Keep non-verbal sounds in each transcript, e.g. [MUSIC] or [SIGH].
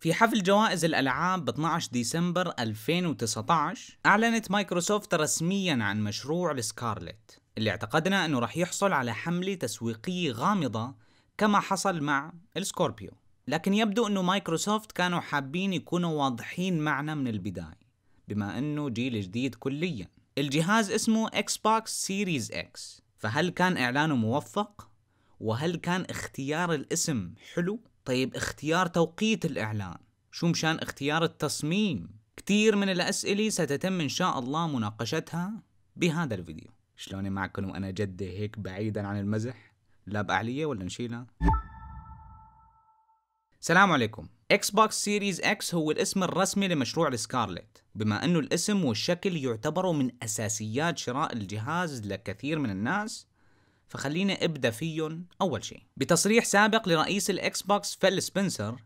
في حفل جوائز الألعاب ب 12 ديسمبر 2019 أعلنت مايكروسوفت رسميا عن مشروع السكارلت اللي اعتقدنا أنه راح يحصل على حملة تسويقية غامضة كما حصل مع السكوربيو لكن يبدو أنه مايكروسوفت كانوا حابين يكونوا واضحين معنا من البداية بما أنه جيل جديد كليا الجهاز اسمه اكس بوكس سيريز اكس فهل كان إعلانه موفق؟ وهل كان اختيار الاسم حلو؟ طيب اختيار توقيت الإعلان شو مشان اختيار التصميم كثير من الأسئلة ستتم إن شاء الله مناقشتها بهذا الفيديو شلوني معكم وأنا جدة هيك بعيدا عن المزح لا بأعلية ولا نشيلها السلام عليكم اكس بوكس سيريز اكس هو الاسم الرسمي لمشروع السكارلت بما انه الاسم والشكل يعتبروا من اساسيات شراء الجهاز لكثير من الناس فخليني ابدا فيهم اول شيء بتصريح سابق لرئيس الاكس بوكس فيل سبنسر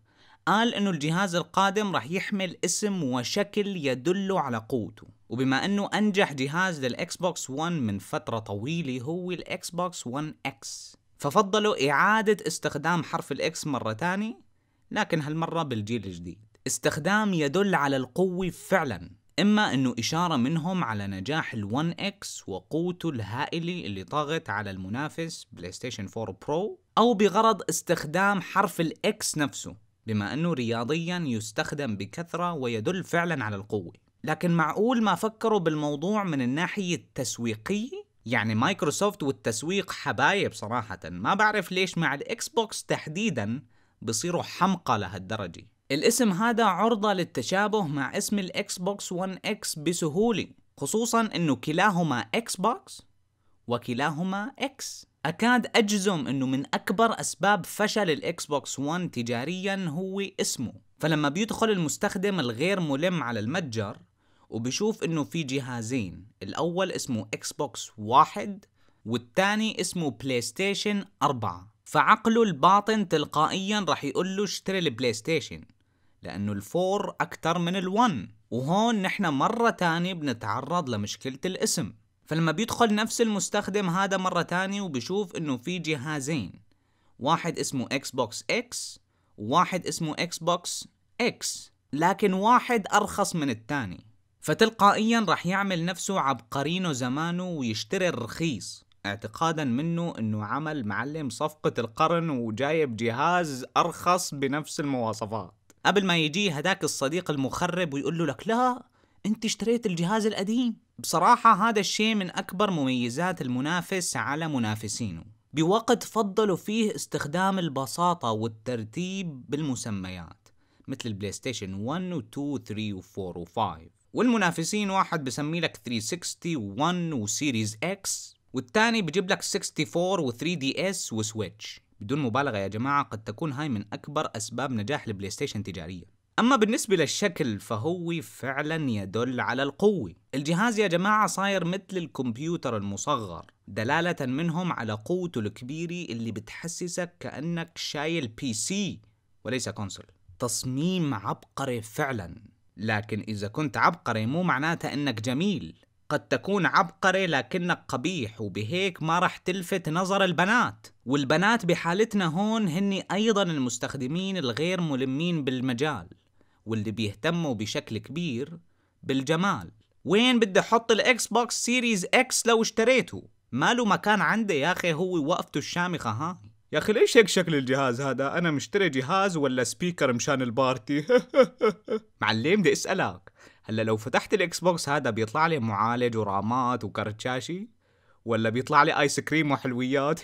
قال انه الجهاز القادم رح يحمل اسم وشكل يدل على قوته وبما انه انجح جهاز للاكس بوكس 1 من فتره طويله هو الاكس بوكس 1 اكس ففضلوا اعاده استخدام حرف الاكس مره ثانيه لكن هالمره بالجيل الجديد استخدام يدل على القوه فعلا إما أنه إشارة منهم على نجاح الـ 1 X وقوته الهائلة اللي طاغت على المنافس بلاي ستيشن 4 برو أو بغرض استخدام حرف الإكس نفسه بما أنه رياضيا يستخدم بكثرة ويدل فعلا على القوة لكن معقول ما فكروا بالموضوع من الناحية التسويقية يعني مايكروسوفت والتسويق حبايب صراحة ما بعرف ليش مع الإكس بوكس تحديدا بصيروا حمقى لهالدرجة الاسم هذا عرضة للتشابه مع اسم الاكس بوكس 1 اكس بسهولة خصوصا انه كلاهما اكس بوكس وكلاهما اكس اكاد اجزم انه من اكبر اسباب فشل الاكس بوكس 1 تجاريا هو اسمه فلما بيدخل المستخدم الغير ملم على المتجر وبشوف انه في جهازين الاول اسمه اكس بوكس واحد والثاني اسمه بلاي ستيشن أربعة فعقله الباطن تلقائيا رح يقول له اشتري البلاي ستيشن لأنه الفور أكتر من الون وهون نحن مرة تانية بنتعرض لمشكلة الاسم فلما بيدخل نفس المستخدم هذا مرة تانية وبشوف إنه في جهازين واحد اسمه اكس بوكس اكس وواحد اسمه اكس بوكس اكس لكن واحد أرخص من الثاني فتلقائيا راح يعمل نفسه عبقرينه زمانه ويشتري الرخيص اعتقادا منه انه عمل معلم صفقة القرن وجايب جهاز ارخص بنفس المواصفات قبل ما يجي هداك الصديق المخرب ويقول له لك لا انت اشتريت الجهاز القديم بصراحة هذا الشيء من أكبر مميزات المنافس على منافسينه بوقت فضلوا فيه استخدام البساطة والترتيب بالمسميات مثل البلاي ستيشن 1 و 2 و 3 و 4 و 5 والمنافسين واحد بسمي لك 360 و 1 وسيريز اكس والتاني بجيب لك 64 و 3 دي اس وسويتش بدون مبالغة يا جماعة قد تكون هاي من أكبر أسباب نجاح البلاي ستيشن تجاريا أما بالنسبة للشكل فهو فعلا يدل على القوة الجهاز يا جماعة صاير مثل الكمبيوتر المصغر دلالة منهم على قوته الكبيرة اللي بتحسسك كأنك شايل بي سي وليس كونسول تصميم عبقري فعلا لكن إذا كنت عبقري مو معناته أنك جميل قد تكون عبقري لكنك قبيح وبهيك ما راح تلفت نظر البنات والبنات بحالتنا هون هني أيضا المستخدمين الغير ملمين بالمجال واللي بيهتموا بشكل كبير بالجمال وين بدي احط الاكس بوكس سيريز اكس لو اشتريته ماله مكان عندي يا اخي هو وقفته الشامخه ها يا اخي ليش هيك شكل الجهاز هذا انا مشتري جهاز ولا سبيكر مشان البارتي [LAUGHS] معلم بدي اسالك هلا لو فتحت الاكس بوكس هذا بيطلع لي معالج ورامات وكرت شاشي ولا بيطلع لي ايس كريم وحلويات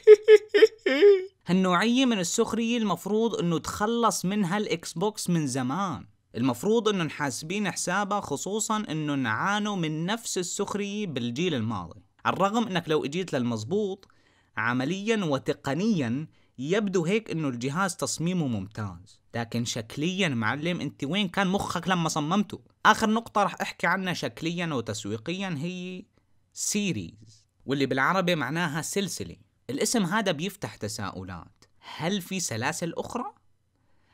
[LAUGHS] هالنوعية من السخرية المفروض انه تخلص منها الاكس بوكس من زمان المفروض انه حاسبين حسابها خصوصا انه نعانوا من نفس السخرية بالجيل الماضي على الرغم انك لو اجيت للمزبوط عمليا وتقنيا يبدو هيك انه الجهاز تصميمه ممتاز لكن شكليا معلم انت وين كان مخك لما صممته اخر نقطة رح احكي عنها شكليا وتسويقيا هي سيريز واللي بالعربي معناها سلسلة الاسم هذا بيفتح تساؤلات هل في سلاسل اخرى؟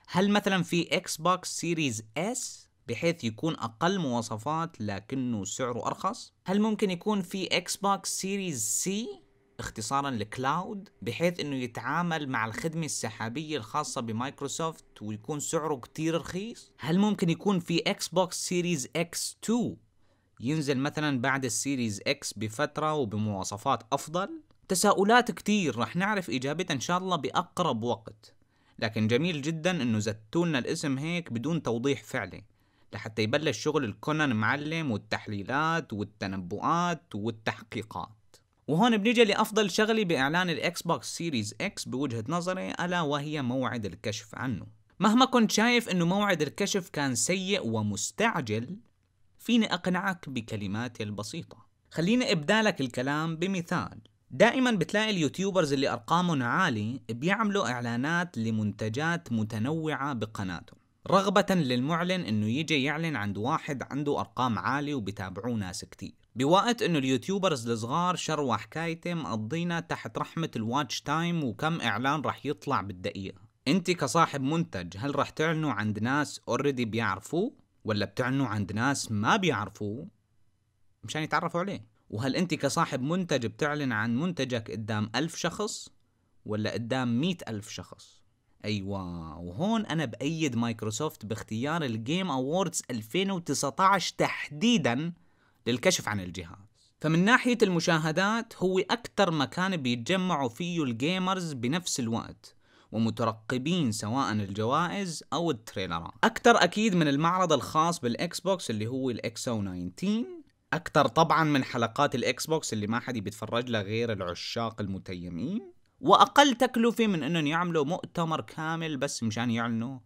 هل مثلا في اكس بوكس سيريز اس بحيث يكون اقل مواصفات لكنه سعره ارخص؟ هل ممكن يكون في اكس بوكس سيريز سي اختصارا لكلاود بحيث انه يتعامل مع الخدمة السحابية الخاصة بمايكروسوفت ويكون سعره كتير رخيص هل ممكن يكون في اكس بوكس سيريز اكس 2 ينزل مثلا بعد السيريز اكس بفترة وبمواصفات افضل تساؤلات كتير رح نعرف اجابتها ان شاء الله باقرب وقت لكن جميل جدا انه زتولنا الاسم هيك بدون توضيح فعلي لحتى يبلش شغل الكونان معلم والتحليلات والتنبؤات والتحقيقات وهون بنيجي لافضل شغله باعلان الاكس بوكس سيريز اكس بوجهه نظري الا وهي موعد الكشف عنه مهما كنت شايف انه موعد الكشف كان سيء ومستعجل فيني اقنعك بكلماتي البسيطه خليني ابدالك الكلام بمثال دائما بتلاقي اليوتيوبرز اللي ارقامهم عالي بيعملوا اعلانات لمنتجات متنوعه بقناتهم رغبة للمعلن انه يجي يعلن عند واحد عنده ارقام عالية وبتابعوه ناس كتير بوقت انه اليوتيوبرز الصغار شروا حكايته مقضينا تحت رحمة الواتش تايم وكم اعلان رح يطلع بالدقيقة انت كصاحب منتج هل رح تعلنوا عند ناس اوريدي بيعرفوه ولا بتعلنوا عند ناس ما بيعرفوه مشان يتعرفوا عليه وهل انت كصاحب منتج بتعلن عن منتجك قدام ألف شخص ولا قدام مئة ألف شخص ايوه وهون انا بايد مايكروسوفت باختيار الجيم اووردز 2019 تحديدا للكشف عن الجهاز فمن ناحية المشاهدات هو أكثر مكان بيتجمعوا فيه الجيمرز بنفس الوقت ومترقبين سواء الجوائز أو التريلرات أكثر أكيد من المعرض الخاص بالإكس بوكس اللي هو الإكسو 19 أكثر طبعا من حلقات الإكس بوكس اللي ما حد بيتفرج لها غير العشاق المتيمين واقل تكلفه من انهم يعملوا مؤتمر كامل بس مشان يعلنوا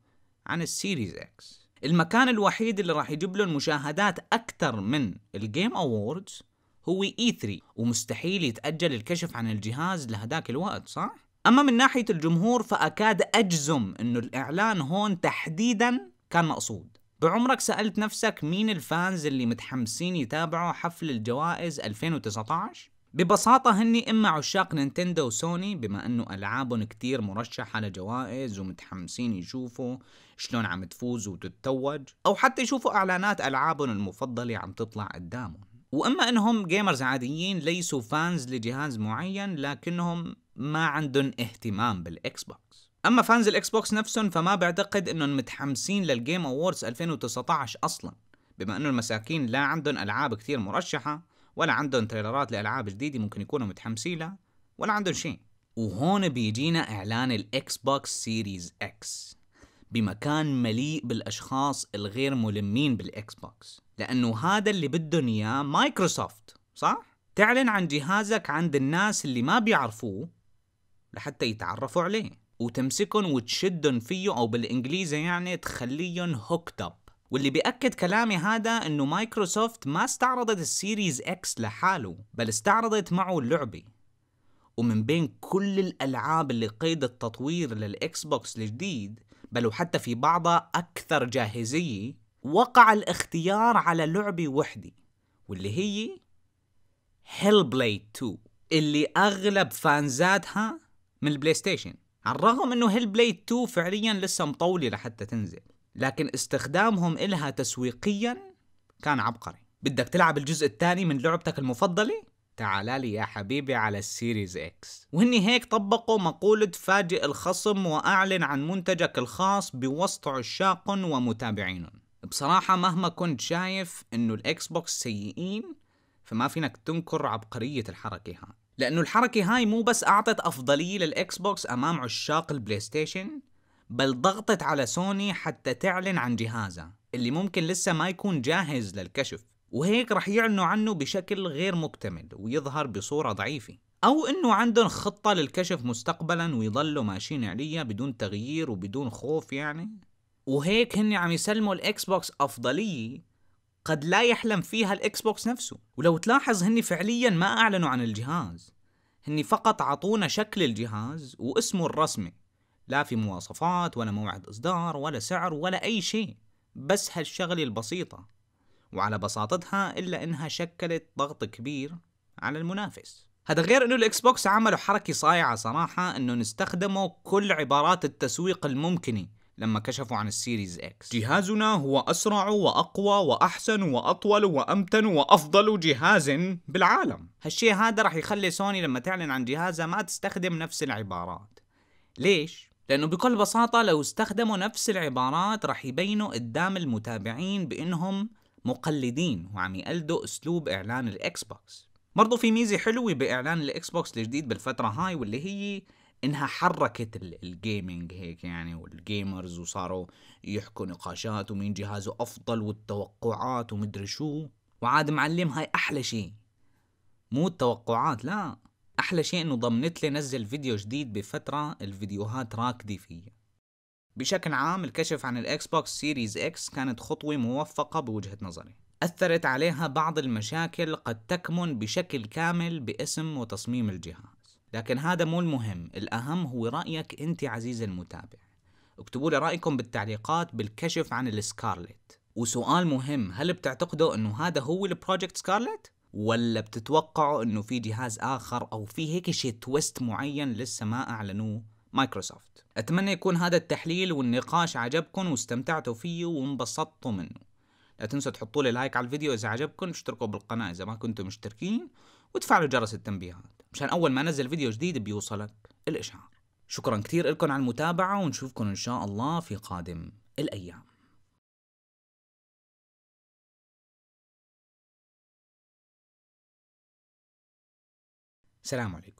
عن السيريز اكس المكان الوحيد اللي راح يجيب لهم مشاهدات اكثر من الجيم اووردز هو اي e 3 ومستحيل يتاجل الكشف عن الجهاز لهداك الوقت صح اما من ناحيه الجمهور فاكاد اجزم انه الاعلان هون تحديدا كان مقصود بعمرك سالت نفسك مين الفانز اللي متحمسين يتابعوا حفل الجوائز 2019 ببساطة هني إما عشاق نينتندو وسوني بما أنه ألعابهم كتير مرشحة لجوائز ومتحمسين يشوفوا شلون عم تفوز وتتوج أو حتى يشوفوا إعلانات ألعابهم المفضلة عم تطلع قدامهم وإما أنهم جيمرز عاديين ليسوا فانز لجهاز معين لكنهم ما عندهم اهتمام بالإكس بوكس أما فانز الإكس بوكس نفسهم فما بعتقد أنهم متحمسين للجيم أووردز 2019 أصلاً بما أنه المساكين لا عندهم ألعاب كتير مرشحة ولا عندهم تريلرات لألعاب جديدة ممكن يكونوا متحمسين لها ولا عندهم شيء وهون بيجينا إعلان الإكس بوكس سيريز إكس بمكان مليء بالأشخاص الغير ملمين بالإكس بوكس لأنه هذا اللي بدهم إياه مايكروسوفت صح؟ تعلن عن جهازك عند الناس اللي ما بيعرفوه لحتى يتعرفوا عليه وتمسكهم وتشدهم فيه أو بالإنجليزي يعني تخليهم هوكت أب واللي بيأكد كلامي هذا انه مايكروسوفت ما استعرضت السيريز اكس لحاله بل استعرضت معه اللعبة ومن بين كل الالعاب اللي قيد التطوير للاكس بوكس الجديد بل وحتى في بعضها اكثر جاهزية وقع الاختيار على لعبة وحدة واللي هي هيل بليد 2 اللي اغلب فانزاتها من البلاي ستيشن على الرغم انه هيل بليد 2 فعليا لسه مطولة لحتى تنزل لكن استخدامهم إلها تسويقيا كان عبقري بدك تلعب الجزء الثاني من لعبتك المفضلة؟ تعال لي يا حبيبي على السيريز اكس وهني هيك طبقوا مقولة فاجئ الخصم وأعلن عن منتجك الخاص بوسط عشاق ومتابعين بصراحة مهما كنت شايف انه الاكس بوكس سيئين فما فينك تنكر عبقرية الحركة هاي لانه الحركة هاي مو بس اعطت افضلية للاكس بوكس امام عشاق البلاي ستيشن بل ضغطت على سوني حتى تعلن عن جهازها اللي ممكن لسه ما يكون جاهز للكشف وهيك رح يعلنوا عنه بشكل غير مكتمل ويظهر بصورة ضعيفة أو أنه عندهم خطة للكشف مستقبلا ويظلوا ماشيين عليها بدون تغيير وبدون خوف يعني وهيك هن عم يسلموا الإكس بوكس أفضلية قد لا يحلم فيها الإكس بوكس نفسه ولو تلاحظ هن فعليا ما أعلنوا عن الجهاز هن فقط عطونا شكل الجهاز واسمه الرسمي لا في مواصفات ولا موعد إصدار ولا سعر ولا أي شيء بس هالشغلة البسيطة وعلى بساطتها إلا إنها شكلت ضغط كبير على المنافس هذا غير انه الاكس بوكس عملوا حركة صايعة صراحة انه استخدموا كل عبارات التسويق الممكنة لما كشفوا عن السيريز اكس جهازنا هو اسرع واقوى واحسن واطول وامتن وافضل جهاز بالعالم هالشيء هذا رح يخلي سوني لما تعلن عن جهازها ما تستخدم نفس العبارات ليش؟ لأنه بكل بساطة لو استخدموا نفس العبارات رح يبينوا قدام المتابعين بأنهم مقلدين وعم يقلدوا أسلوب إعلان الإكس بوكس برضو في ميزة حلوة بإعلان الإكس بوكس الجديد بالفترة هاي واللي هي انها حركت الجيمنج هيك يعني والجيمرز وصاروا يحكوا نقاشات ومين جهازه افضل والتوقعات ومدري شو وعاد معلم هاي احلى شيء مو التوقعات لا احلى شيء انه ضمنت لي نزل فيديو جديد بفتره الفيديوهات راكده فيها بشكل عام الكشف عن الاكس بوكس سيريز اكس كانت خطوه موفقه بوجهه نظري أثرت عليها بعض المشاكل قد تكمن بشكل كامل باسم وتصميم الجهاز لكن هذا مو المهم الأهم هو رأيك أنت عزيزي المتابع اكتبوا لي رأيكم بالتعليقات بالكشف عن السكارلت وسؤال مهم هل بتعتقدوا أنه هذا هو البروجكت سكارلت؟ ولا بتتوقعوا انه في جهاز اخر او في هيك شيء تويست معين لسه ما اعلنوه مايكروسوفت اتمنى يكون هذا التحليل والنقاش عجبكم واستمتعتوا فيه وانبسطتوا منه لا تنسوا تحطوا لي لايك على الفيديو اذا عجبكم اشتركوا بالقناه اذا ما كنتم مشتركين وتفعلوا جرس التنبيهات مشان اول ما انزل فيديو جديد بيوصلك الاشعار شكرا كثير لكم على المتابعه ونشوفكم ان شاء الله في قادم الايام سلام عليكم